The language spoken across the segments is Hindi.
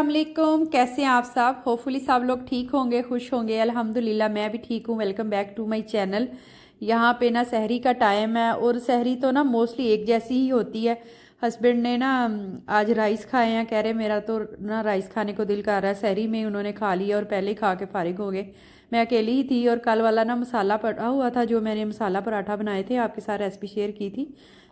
असलम कैसे हैं आप साहब होपफुली सब लोग ठीक होंगे खुश होंगे अल्हम्दुलिल्लाह मैं भी ठीक हूँ welcome back to my channel यहाँ पे ना सहरी का टाइम है और सहरी तो ना मोस्टली एक जैसी ही होती है हस्बैंड ने ना आज राइस खाए हैं कह रहे मेरा तो ना राइस खाने को दिल कर रहा है सहरी में उन्होंने खा लिया और पहले ही खा के फारिग हो गए मैं अकेली ही थी और कल वाला ना मसाला पटा हुआ था जो मैंने मसाला पराठा बनाए थे आपके साथ रेसिपी शेयर की थी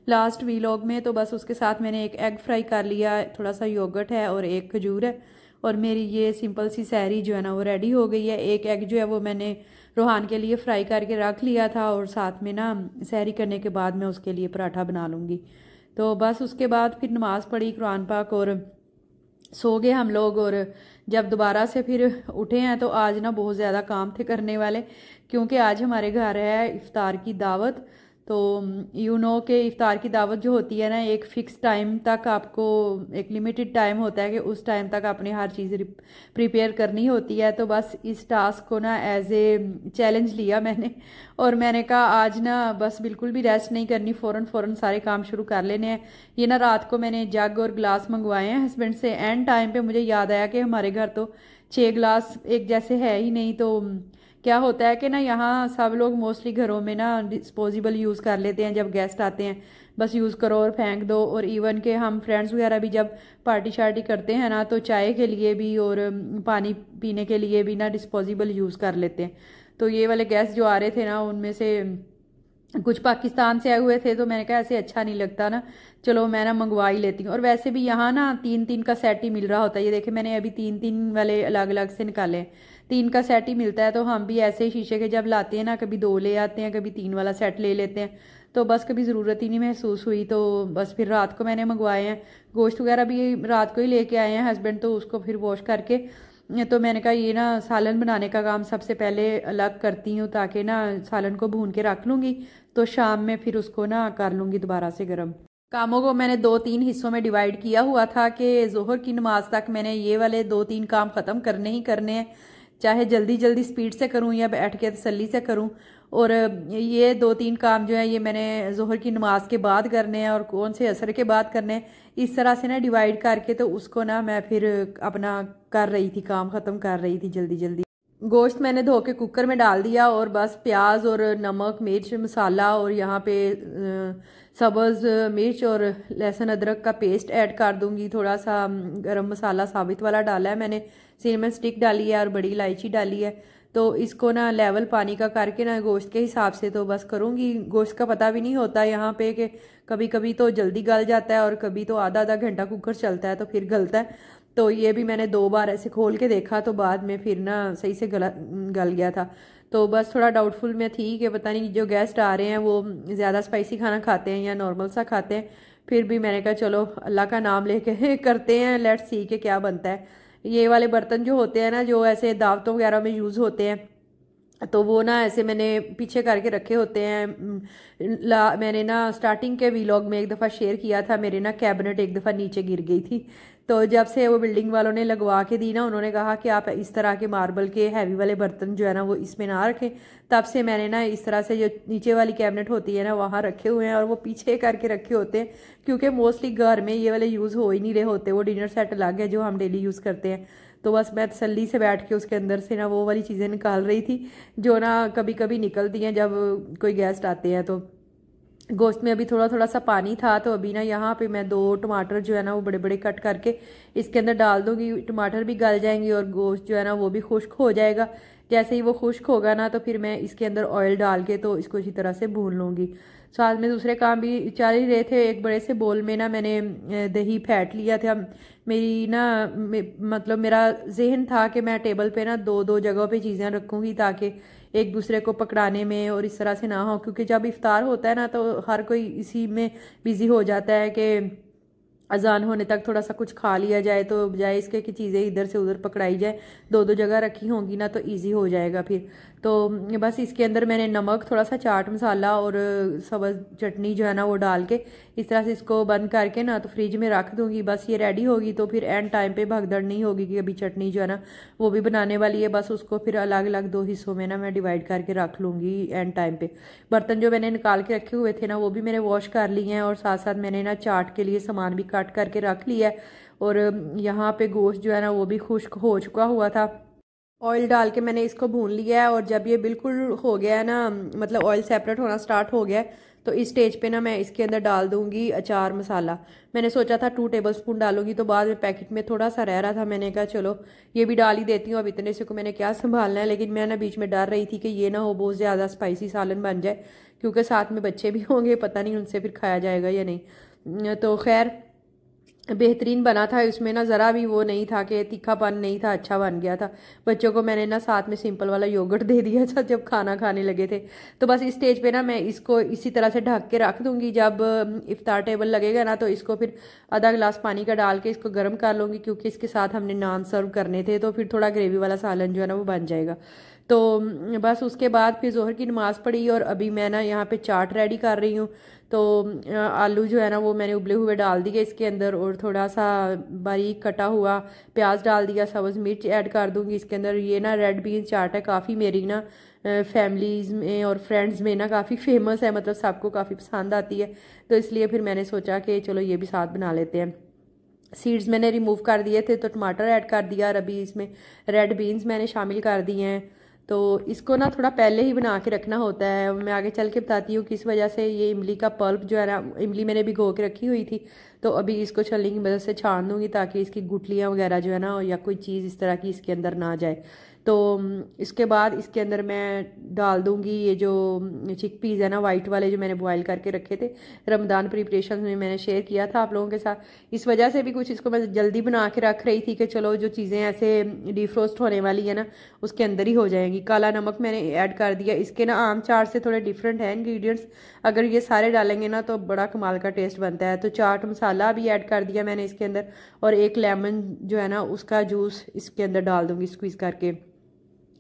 लास्ट वीलॉग में तो बस उसके साथ मैंने एक एग फ्राई कर लिया थोड़ा सा योगर्ट है और एक खजूर है और मेरी ये सिंपल सी सैरी जो है ना वो रेडी हो गई है एक एग जो है वो मैंने रोहान के लिए फ्राई करके रख लिया था और साथ में ना सैरी करने के बाद मैं उसके लिए पराठा बना लूँगी तो बस उसके बाद फिर नमाज़ पढ़ी कुरान पाक और सो गए हम लोग और जब दोबारा से फिर उठे हैं तो आज ना बहुत ज़्यादा काम थे करने वाले क्योंकि आज हमारे घर है इफ़ार की दावत तो यू mm, नो कि इफ़ार की दावत जो होती है ना एक फ़िक्स टाइम तक आपको एक लिमिटेड टाइम होता है कि उस टाइम तक आपने हर चीज़ प्रिपेयर करनी होती है तो बस इस टास्क को ना एज ए चैलेंज लिया मैंने और मैंने कहा आज ना बस बिल्कुल भी रेस्ट नहीं करनी फ़ौर फ़ौर सारे काम शुरू कर लेने हैं ये ना रात को मैंने जग और ग्लास मंगवाए हैं हस्बैंड से एंड टाइम पर मुझे याद आया कि हमारे घर तो छः गिलास एक जैसे है ही नहीं तो mm, क्या होता है कि ना यहाँ सब लोग मोस्टली घरों में ना डिस्पोजिबल यूज़ कर लेते हैं जब गेस्ट आते हैं बस यूज़ करो और फेंक दो और इवन के हम फ्रेंड्स वगैरह भी जब पार्टी शार्टी करते हैं ना तो चाय के लिए भी और पानी पीने के लिए भी ना डिस्पोजिबल यूज़ कर लेते हैं तो ये वाले गेस्ट जो आ रहे थे ना उनमें से कुछ पाकिस्तान से आए हुए थे तो मैंने कहा ऐसे अच्छा नहीं लगता ना चलो मैं ना मंगवा ही लेती हूँ और वैसे भी यहाँ ना तीन तीन का सेट ही मिल रहा होता है ये देखे मैंने अभी तीन तीन वाले अलग अलग से निकाले हैं तीन का सेट ही मिलता है तो हम भी ऐसे शीशे के जब लाते हैं ना कभी दो ले आते हैं कभी तीन वाला सेट ले लेते हैं तो बस कभी ज़रूरत ही नहीं महसूस हुई तो बस फिर रात को मैंने मंगवाए हैं गोश्त वगैरह भी रात को ही लेके आए हैं हस्बैंड तो उसको फिर वॉश करके तो मैंने कहा ये ना सालन बनाने का काम सबसे पहले अलग करती हूँ ताकि ना सालन को भून के रख लूँगी तो शाम में फिर उसको ना कर लूँगी दोबारा से गर्म कामों को मैंने दो तीन हिस्सों में डिवाइड किया हुआ था कि जोहर की नमाज तक मैंने ये वाले दो तीन काम ख़त्म करने ही करने हैं चाहे जल्दी जल्दी स्पीड से करूँ या बैठ के तसली से करूँ और ये दो तीन काम जो है ये मैंने जहर की नमाज के बाद करने हैं और कौन से असर के बाद करने इस तरह से ना डिवाइड करके तो उसको ना मैं फिर अपना कर रही थी काम ख़त्म कर रही थी जल्दी जल्दी गोश्त मैंने धो के कुकर में डाल दिया और बस प्याज और नमक मिर्च मसाला और यहाँ पे सब्ज़ मिर्च और लहसुन अदरक का पेस्ट ऐड कर दूंगी थोड़ा सा गरम मसाला साबित वाला डाला है मैंने सिनेमन स्टिक डाली है और बड़ी इलायची डाली है तो इसको ना लेवल पानी का करके ना गोश्त के हिसाब से तो बस करूँगी गोश्त का पता भी नहीं होता यहाँ पे कि कभी कभी तो जल्दी गल जाता है और कभी तो आधा आधा घंटा कुकर चलता है तो फिर गलता है तो ये भी मैंने दो बार ऐसे खोल के देखा तो बाद में फिर ना सही से गला गल गया था तो बस थोड़ा डाउटफुल मैं थी कि पता नहीं जो गेस्ट आ रहे हैं वो ज़्यादा स्पाइसी खाना खाते हैं या नॉर्मल सा खाते हैं फिर भी मैंने कहा चलो अल्लाह का नाम लेके करते हैं लेट्स सी के क्या बनता है ये वाले बर्तन जो होते हैं ना जो ऐसे दावतों वगैरह में यूज़ होते हैं तो वो ना ऐसे मैंने पीछे करके रखे होते हैं ला मैंने ना स्टार्टिंग के वीलॉग में एक दफ़ा शेयर किया था मेरे ना कैबिनेट एक दफ़ा नीचे गिर गई थी तो जब से वो बिल्डिंग वालों ने लगवा के दी ना उन्होंने कहा कि आप इस तरह के मार्बल के हैवी वाले बर्तन जो है ना वो इसमें ना रखें तब से मैंने ना इस तरह से जो नीचे वाली कैबिनेट होती है ना वहाँ रखे हुए हैं और वो पीछे करके रखे होते हैं क्योंकि मोस्टली घर में ये वाले यूज़ हो ही नहीं रहे होते वो डिनर सेट अलग है जो हम डेली यूज़ करते हैं तो बस मैं तसली से बैठ के उसके अंदर से ना वो वाली चीज़ें निकाल रही थी जो ना कभी कभी निकलती हैं जब कोई गेस्ट आते हैं तो गोश्त में अभी थोड़ा थोड़ा सा पानी था तो अभी ना यहाँ पे मैं दो टमाटर जो है ना वो बड़े बड़े कट करके इसके अंदर डाल दूंगी टमाटर भी गल जाएंगे और गोश्त जो है ना वो भी खुश्क हो जाएगा जैसे ही वो खुश्क होगा ना तो फिर मैं इसके अंदर ऑयल डाल के तो इसको इसी तरह से भून लूँगी सो आज में दूसरे काम भी चल ही रहे थे एक बड़े से बोल में ना मैंने दही फेंट लिया था मेरी ना मे, मतलब मेरा जहन था कि मैं टेबल पे ना दो दो जगहों पे चीज़ें रखूँगी ताकि एक दूसरे को पकड़ाने में और इस तरह से ना हो क्योंकि जब इफ्तार होता है ना तो हर कोई इसी में बिज़ी हो जाता है कि अजान होने तक थोड़ा सा कुछ खा लिया जाए तो बजाय इसके कि चीज़ें इधर से उधर पकड़ाई जाए दो दो जगह रखी होंगी ना तो ईजी हो जाएगा फिर तो बस इसके अंदर मैंने नमक थोड़ा सा चाट मसाला और सब्ज चटनी जो है ना वो डाल के इस तरह से इसको बंद करके ना तो फ्रिज में रख दूँगी बस ये रेडी होगी तो फिर एंड टाइम पे भगदड़ नहीं होगी कि अभी चटनी जो है ना वो भी बनाने वाली है बस उसको फिर अलग अलग दो हिस्सों में ना मैं डिवाइड करके रख लूँगी एंड टाइम पर बर्तन जो मैंने निकाल के रखे हुए थे ना वो भी मैंने वॉश कर लिए हैं और साथ साथ मैंने ना चाट के लिए सामान भी कट करके रख लिया है और यहाँ पे गोश्त जो है ना वो भी खुश्क हो चुका हुआ था ऑयल डाल के मैंने इसको भून लिया है और जब ये बिल्कुल हो गया है ना मतलब ऑयल सेपरेट होना स्टार्ट हो गया है तो इस स्टेज पे ना मैं इसके अंदर डाल दूंगी अचार मसाला मैंने सोचा था टू टेबल स्पून डालूंगी तो बाद में पैकेट में थोड़ा सा रह रहा था मैंने कहा चलो ये भी डाल ही देती हूँ अब इतने से को मैंने क्या संभालना है लेकिन मैं ना बीच में डर रही थी कि ये ना हो बहुत ज़्यादा स्पाइसी सालन बन जाए क्योंकि साथ में बच्चे भी होंगे पता नहीं उनसे फिर खाया जाएगा या नहीं तो खैर बेहतरीन बना था उसमें ना ज़रा भी वो नहीं था कि तीखापन नहीं था अच्छा बन गया था बच्चों को मैंने ना साथ में सिंपल वाला योगर्ट दे दिया था जब खाना खाने लगे थे तो बस इस स्टेज पे ना मैं इसको इसी तरह से ढक के रख दूंगी जब इफ्तार टेबल लगेगा ना तो इसको फिर आधा गिलास पानी का डाल के इसको गर्म कर लूँगी क्योंकि इसके साथ हमने नान सर्व करने थे तो फिर थोड़ा ग्रेवी वाला सालन जो है ना वो बन जाएगा तो बस उसके बाद फिर जोहर की नमाज़ पढ़ी और अभी मैं ना यहाँ पे चाट रेडी कर रही हूँ तो आलू जो है ना वो मैंने उबले हुए डाल दिए इसके अंदर और थोड़ा सा बारीक कटा हुआ प्याज डाल दिया सब्ज़ मिर्च ऐड कर दूँगी इसके अंदर ये ना रेड बीन चाट है काफ़ी मेरी ना फैमिलीज़ में और फ्रेंड्स में ना काफ़ी फेमस है मतलब सबको काफ़ी पसंद आती है तो इसलिए फिर मैंने सोचा कि चलो ये भी साथ बना लेते हैं सीड्स मैंने रिमूव कर दिए थे तो टमाटर ऐड कर दिया और अभी इसमें रेड बीन्स मैंने शामिल कर दिए हैं तो इसको ना थोड़ा पहले ही बना के रखना होता है मैं आगे चल के बताती हूँ किस वजह से ये इमली का पल्प जो है ना इमली मैंने भिगो के रखी हुई थी तो अभी इसको छलनी की मदद से छान दूँगी ताकि इसकी गुटलियाँ वगैरह जो है ना या कोई चीज़ इस तरह की इसके अंदर ना जाए तो इसके बाद इसके अंदर मैं डाल दूंगी ये जो चिक पीज़ है ना वाइट वाले जो मैंने बॉयल करके रखे थे रमदान प्रिपरेशन में मैंने शेयर किया था आप लोगों के साथ इस वजह से भी कुछ इसको मैं जल्दी बना के रख रही थी कि चलो जो चीज़ें ऐसे डिफ्रोस्ट होने वाली है ना उसके अंदर ही हो जाएंगी काला नमक मैंने ऐड कर दिया इसके ना आम चाट से थोड़े डिफरेंट है इन्ग्रीडियंट्स अगर ये सारे डालेंगे ना तो बड़ा कमाल का टेस्ट बनता है तो चाट मसाला भी ऐड कर दिया मैंने इसके अंदर और एक लेमन जो है ना उसका जूस इसके अंदर डाल दूंगी स्क्वीज़ करके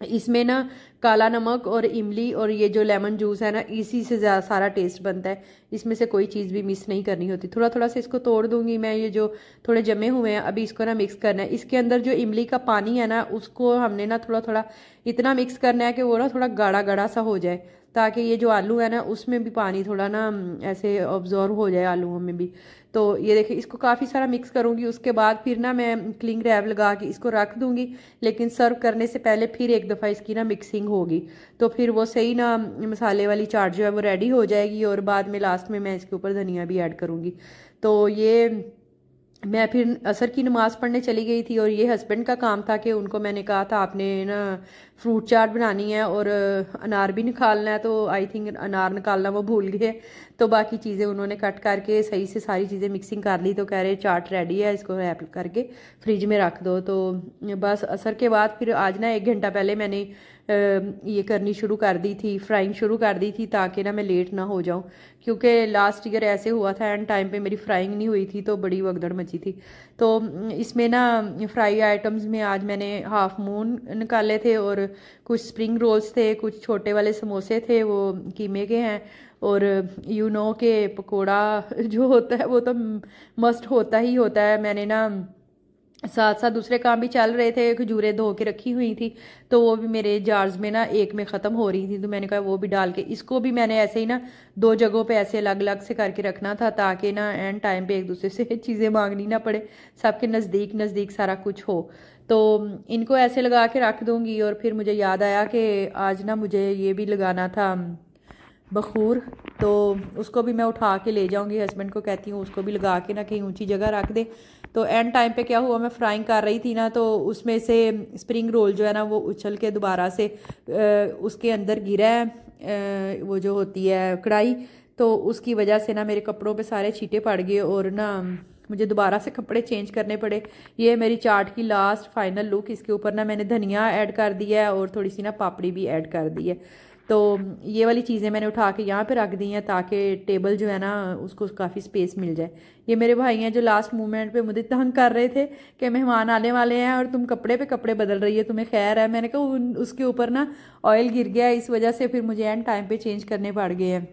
इसमें ना काला नमक और इमली और ये जो लेमन जूस है ना इसी से ज़्यादा सारा टेस्ट बनता है इसमें से कोई चीज़ भी मिस नहीं करनी होती थोड़ा थोड़ा सा इसको तोड़ दूंगी मैं ये जो थोड़े जमे हुए हैं अभी इसको ना मिक्स करना है इसके अंदर जो इमली का पानी है ना उसको हमने ना थोड़ा थोड़ा इतना मिक्स करना है कि वो ना थोड़ा गाढ़ा गाढ़ा सा हो जाए ताकि ये जो आलू है ना उसमें भी पानी थोड़ा ना ऐसे ऑब्जॉर्व हो जाए आलूओं में भी तो ये देखिए इसको काफ़ी सारा मिक्स करूँगी उसके बाद फिर ना मैं क्लिंग रैप लगा के इसको रख दूँगी लेकिन सर्व करने से पहले फिर एक दफ़ा इसकी ना मिक्सिंग कुकिंग होगी तो फिर वो सही ना मसाले वाली चाट जो है वो रेडी हो जाएगी और बाद में लास्ट में मैं इसके ऊपर धनिया भी ऐड करूँगी तो ये मैं फिर असर की नमाज़ पढ़ने चली गई थी और ये हस्बैंड का काम था कि उनको मैंने कहा था आपने ना फ्रूट चाट बनानी है और अनार भी निकालना है तो आई थिंक अनार निकालना वो भूल गए तो बाकी चीज़ें उन्होंने कट करके सही से सारी चीज़ें मिक्सिंग कर ली तो कह रहे चाट रेडी है इसको रैप करके फ्रिज में रख दो तो बस असर के बाद फिर आज ना एक घंटा पहले मैंने ये करनी शुरू कर दी थी फ्राइंग शुरू कर दी थी ताकि ना मैं लेट ना हो जाऊँ क्योंकि लास्ट ईयर ऐसे हुआ था एंड टाइम पर मेरी फ्राइंग नहीं हुई थी तो बड़ी वगदड़ मची थी तो इसमें ना फ्राई आइटम्स में आज मैंने हाफ मून निकाले थे और कुछ स्प्रिंग रोल्स थे कुछ छोटे वाले समोसे थे वो कीमे के हैं और यू नो के पकोड़ा जो होता है वो तो मस्ट होता ही होता है मैंने ना साथ साथ दूसरे काम भी चल रहे थे खजूरें धो के रखी हुई थी तो वो भी मेरे जार्स में ना एक में ख़त्म हो रही थी तो मैंने कहा वो भी डाल के इसको भी मैंने ऐसे ही ना दो जगहों पे ऐसे अलग अलग से करके रखना था ताकि ना एंड टाइम पे एक दूसरे से चीज़ें मांगनी ना पड़े सबके नज़दीक नज़दीक सारा कुछ हो तो इनको ऐसे लगा के रख दूँगी और फिर मुझे याद आया कि आज ना मुझे ये भी लगाना था बखूर तो उसको भी मैं उठा के ले जाऊँगी हस्बैंड को कहती हूँ उसको भी लगा के ना कहीं ऊँची जगह रख दे तो एंड टाइम पे क्या हुआ मैं फ्राइंग कर रही थी ना तो उसमें से स्प्रिंग रोल जो है ना वो उछल के दोबारा से उसके अंदर गिरा है वो जो होती है कढ़ाई तो उसकी वजह से ना मेरे कपड़ों पे सारे छीटे पड़ गए और ना मुझे दोबारा से कपड़े चेंज करने पड़े ये मेरी चाट की लास्ट फाइनल लुक इसके ऊपर ना मैंने धनिया ऐड कर दिया है और थोड़ी सी ना पापड़ी भी ऐड कर दी है तो ये वाली चीज़ें मैंने उठा के यहाँ पे रख दी हैं ताकि टेबल जो है ना उसको काफ़ी स्पेस मिल जाए ये मेरे भाई हैं जो लास्ट मोमेंट पे मुझे तंग कर रहे थे कि मेहमान आने वाले हैं और तुम कपड़े पे कपड़े बदल रही है तुम्हें खैर है मैंने कहा उसके ऊपर ना ऑयल गिर गया इस वजह से फिर मुझे एंड टाइम पर चेंज करने पड़ गए हैं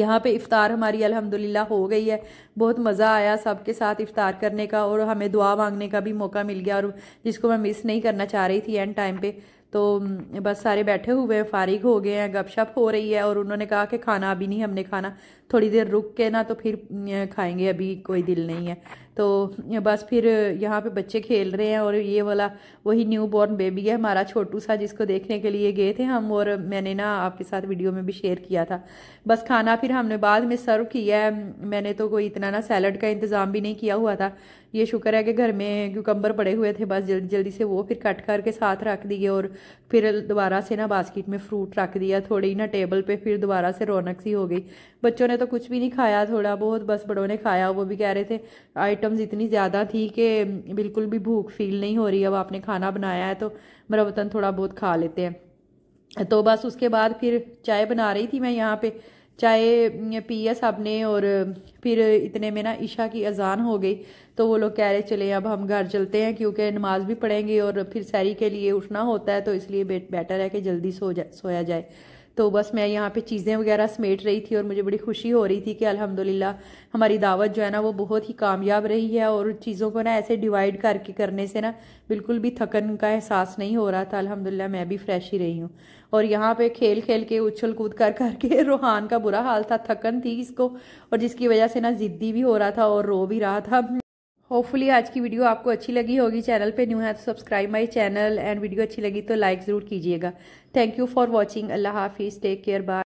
यहाँ पे इफ़ार हमारी अल्हम्दुलिल्लाह हो गई है बहुत मज़ा आया सबके साथ इफ़ार करने का और हमें दुआ मांगने का भी मौका मिल गया और जिसको मैं मिस नहीं करना चाह रही थी एंड टाइम पे तो बस सारे बैठे हुए हैं फारिग हो गए हैं गपशप हो रही है और उन्होंने कहा कि खाना अभी नहीं हमने खाना थोड़ी देर रुक के ना तो फिर खाएंगे अभी कोई दिल नहीं है तो बस फिर यहाँ पे बच्चे खेल रहे हैं और ये वाला वही न्यू बॉर्न बेबी है हमारा छोटू सा जिसको देखने के लिए गए थे हम और मैंने ना आपके साथ वीडियो में भी शेयर किया था बस खाना फिर हमने बाद में सर्व किया है मैंने तो कोई इतना ना सैलड का इंतज़ाम भी नहीं किया हुआ था ये शुक्र है कि घर में क्यूकम्बर पड़े हुए थे बस जल्दी जल्दी से वो फिर कट करके साथ रख दिए और फिर दोबारा से ना बास्केट में फ्रूट रख दिया थोड़ी ना टेबल पे फिर दोबारा से रौनक सी हो गई बच्चों ने तो कुछ भी नहीं खाया थोड़ा बहुत बस बड़ों ने खाया वो भी कह रहे थे आइटम आइटम्स इतनी ज़्यादा थी कि बिल्कुल भी भूख फील नहीं हो रही अब आपने खाना बनाया है तो मेरा वतन थोड़ा बहुत खा लेते हैं तो बस उसके बाद फिर चाय बना रही थी मैं यहाँ पे चाय पी है सब ने और फिर इतने में ना ईशा की अजान हो गई तो वो लोग कह रहे चले अब हम घर चलते हैं क्योंकि नमाज भी पढ़ेंगे और फिर सैरी के लिए उठना होता है तो इसलिए बेटर है कि जल्दी सो जाए सोया जाए तो बस मैं यहाँ पे चीज़ें वगैरह समेट रही थी और मुझे बड़ी खुशी हो रही थी कि अल्हम्दुलिल्लाह हमारी दावत जो है ना वो बहुत ही कामयाब रही है और चीज़ों को ना ऐसे डिवाइड करके करने से ना बिल्कुल भी थकन का एहसास नहीं हो रहा था अलहमदिल्ला मैं भी फ्रेश ही रही हूँ और यहाँ पे खेल खेल के उछल कूद कर करके रूहान का बुरा हाल था थकन थी इसको और जिसकी वजह से ना ज़िद्दी भी हो रहा था और रो भी रहा था होपफुली आज की वीडियो आपको अच्छी लगी होगी चैनल पे न्यू है तो subscribe my channel and video अच्छी लगी तो लाइक ज़रूर कीजिएगा थैंक यू फॉर वाचिंग अल्लाह हाफिज़ टेक केयर बाय